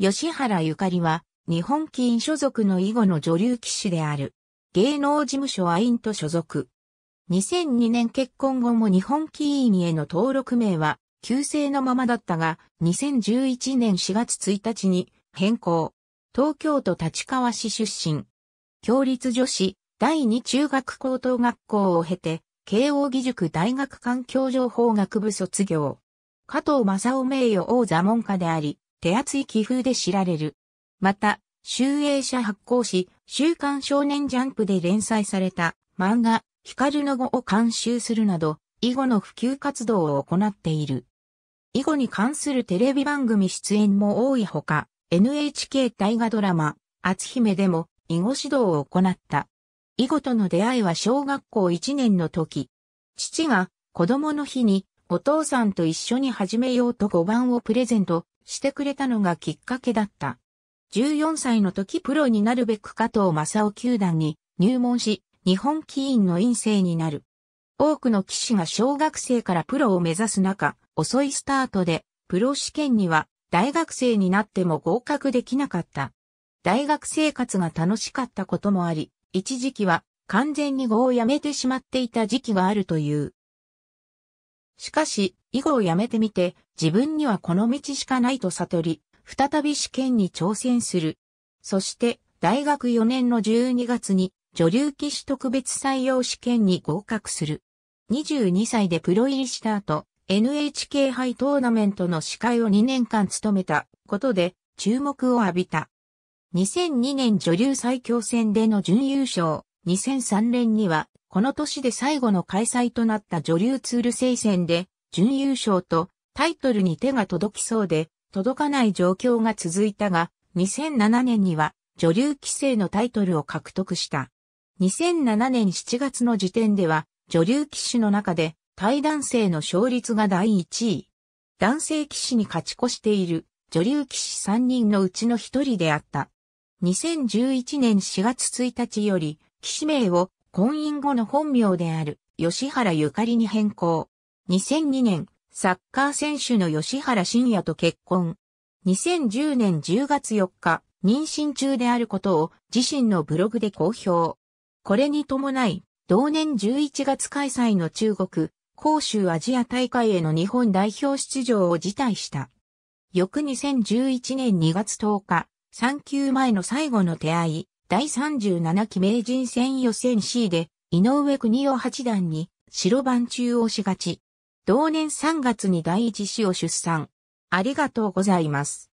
吉原ゆかりは、日本棋院所属の囲碁の女流騎士である。芸能事務所アインと所属。2002年結婚後も日本棋院への登録名は、旧姓のままだったが、2011年4月1日に変更。東京都立川市出身。共立女子第2中学高等学校を経て、慶応義塾大学環境情報学部卒業。加藤正夫名誉王座門下であり、手厚い気風で知られる。また、集英社発行し、週刊少年ジャンプで連載された漫画、光の語を監修するなど、囲碁の普及活動を行っている。囲碁に関するテレビ番組出演も多いほか、NHK 大河ドラマ、厚姫でも囲碁指導を行った。囲碁との出会いは小学校1年の時。父が子供の日にお父さんと一緒に始めようと碁番をプレゼントしてくれたのがきっかけだった。14歳の時プロになるべく加藤正夫球団に入門し、日本棋院の院生になる。多くの棋士が小学生からプロを目指す中、遅いスタートで、プロ試験には大学生になっても合格できなかった。大学生活が楽しかったこともあり、一時期は完全に碁をやめてしまっていた時期があるという。しかし、以後をやめてみて、自分にはこの道しかないと悟り、再び試験に挑戦する。そして、大学4年の12月に、女流騎士特別採用試験に合格する。22歳でプロ入りした後、NHK 杯トーナメントの司会を2年間務めたことで注目を浴びた。2002年女流最強戦での準優勝、2003年には、この年で最後の開催となった女流ツール聖戦で、準優勝とタイトルに手が届きそうで、届かない状況が続いたが、2007年には女流規制のタイトルを獲得した。2007年7月の時点では、女流騎士の中で、対男性の勝率が第1位。男性騎士に勝ち越している女流騎士3人のうちの1人であった。2011年4月1日より騎士名を婚姻後の本名である吉原ゆかりに変更。2002年、サッカー選手の吉原信也と結婚。2010年10月4日、妊娠中であることを自身のブログで公表。これに伴い、同年11月開催の中国、広州アジア大会への日本代表出場を辞退した。翌2011年2月10日、産休前の最後の手合い、第37期名人戦予選 C で、井上国夫八段に白番中押しがち。同年3月に第一子を出産。ありがとうございます。